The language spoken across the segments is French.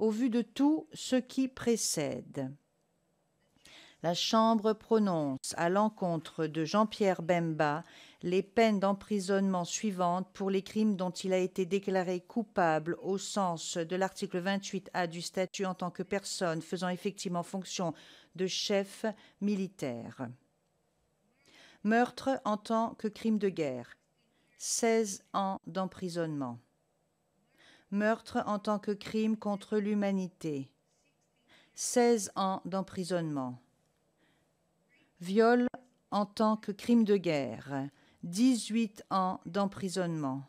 au vu de tout ce qui précède. La Chambre prononce à l'encontre de Jean-Pierre Bemba les peines d'emprisonnement suivantes pour les crimes dont il a été déclaré coupable au sens de l'article 28A du statut en tant que personne faisant effectivement fonction de chef militaire. Meurtre en tant que crime de guerre. 16 ans d'emprisonnement meurtre en tant que crime contre l'humanité, 16 ans d'emprisonnement, viol en tant que crime de guerre, 18 ans d'emprisonnement,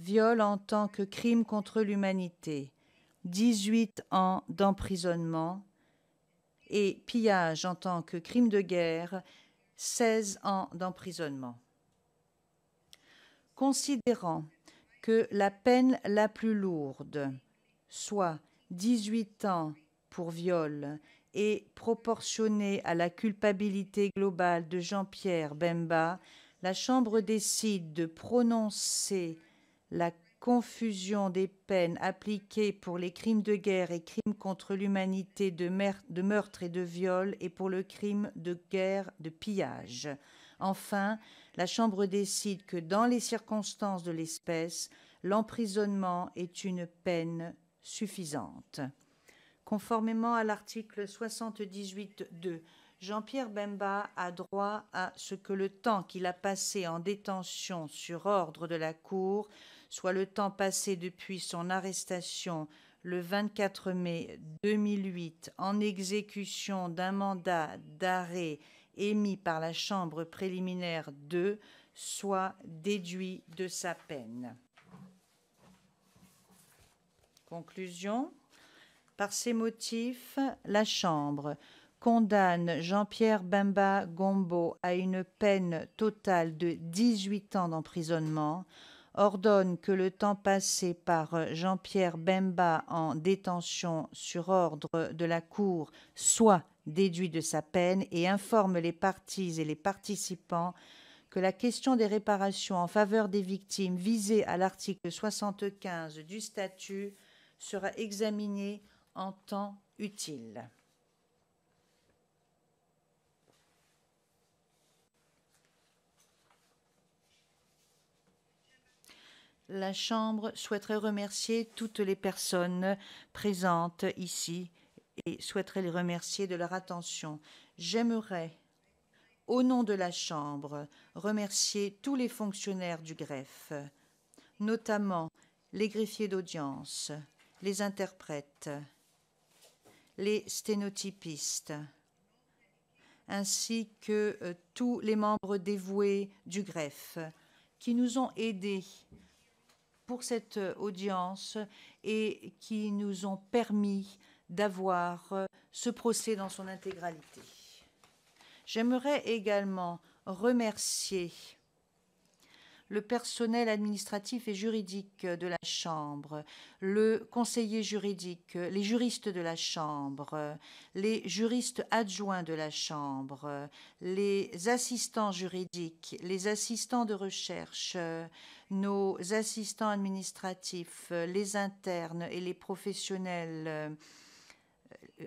viol en tant que crime contre l'humanité, 18 ans d'emprisonnement, et pillage en tant que crime de guerre, 16 ans d'emprisonnement. Considérant que la peine la plus lourde, soit 18 ans pour viol, et proportionnée à la culpabilité globale de Jean-Pierre Bemba, la Chambre décide de prononcer la confusion des peines appliquées pour les crimes de guerre et crimes contre l'humanité de, meurtre et de viol et pour le crime de guerre de pillage. Enfin, la Chambre décide que dans les circonstances de l'espèce, l'emprisonnement est une peine suffisante. Conformément à l'article 78.2, Jean-Pierre Bemba a droit à ce que le temps qu'il a passé en détention sur ordre de la Cour soit le temps passé depuis son arrestation le 24 mai 2008 en exécution d'un mandat d'arrêt émis par la Chambre préliminaire 2 soit déduit de sa peine. Conclusion. Par ces motifs, la Chambre condamne Jean-Pierre Bemba Gombo à une peine totale de 18 ans d'emprisonnement, ordonne que le temps passé par Jean-Pierre Bemba en détention sur ordre de la Cour soit déduit de sa peine et informe les parties et les participants que la question des réparations en faveur des victimes visées à l'article 75 du statut sera examinée en temps utile. La Chambre souhaiterait remercier toutes les personnes présentes ici et souhaiterais les remercier de leur attention. J'aimerais, au nom de la Chambre, remercier tous les fonctionnaires du greffe, notamment les greffiers d'audience, les interprètes, les sténotypistes, ainsi que euh, tous les membres dévoués du greffe qui nous ont aidés pour cette euh, audience et qui nous ont permis d'avoir euh, ce procès dans son intégralité. J'aimerais également remercier le personnel administratif et juridique de la Chambre, le conseiller juridique, les juristes de la Chambre, les juristes adjoints de la Chambre, les assistants juridiques, les assistants de recherche, nos assistants administratifs, les internes et les professionnels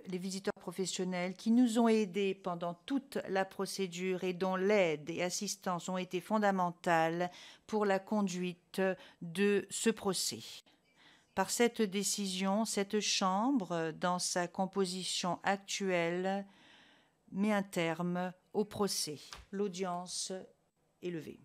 les visiteurs professionnels qui nous ont aidés pendant toute la procédure et dont l'aide et assistance ont été fondamentales pour la conduite de ce procès. Par cette décision, cette Chambre, dans sa composition actuelle, met un terme au procès. L'audience est levée.